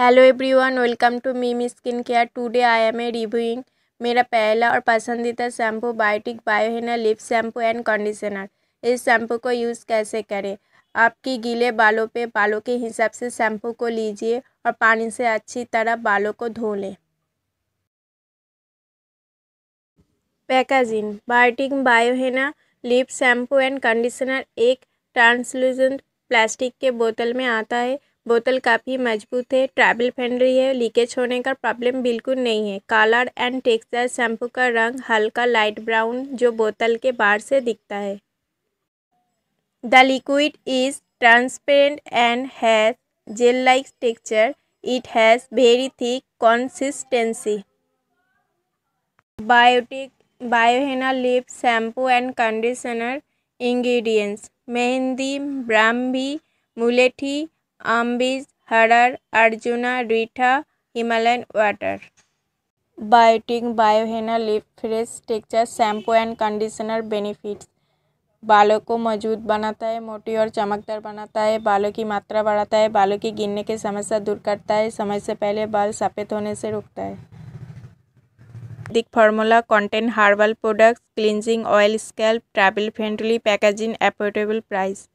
hello everyone welcome to Mimi skin care today I am a reviewing मेरा पहला और पसंदीदा shampoo Biotique बायोहेना leaf shampoo and conditioner इस shampoo को यूज़ कैसे करें आपकी गीले बालों पे बालों के हिसाब से शैम्पू को लीजिए और पानी से अच्छी तरह बालों को धो लें packaging Biotique बायोहेना leaf shampoo and conditioner एक ट्रांसलूजेंट प्लास्टिक के बोतल में आता है बोतल काफ़ी मजबूत है ट्रैवल फ्रेंडली है लीकेज होने का प्रॉब्लम बिल्कुल नहीं है कलर एंड टेक्सचर शैम्पू का रंग हल्का लाइट ब्राउन जो बोतल के बाहर से दिखता है the liquid is transparent and has gel like texture it has very thick consistency Biotique बायोहेना leaf shampoo and conditioner ingredients mehndi brahmi mulethi आम्बिज हरर arjuna reetha Himalayan water Biotique बायोहेना leaf fresh texture shampoo and conditioner benefits बालों को मजबूत बनाता है मोटी और चमकदार बनाता है बालों की मात्रा बढ़ाता है बालों की गिरने की समस्या दूर करता है समय से पहले बाल सफ़ेद होने से रुकता है दिक formula content herbal products cleansing oil scalp travel friendly packaging affordable price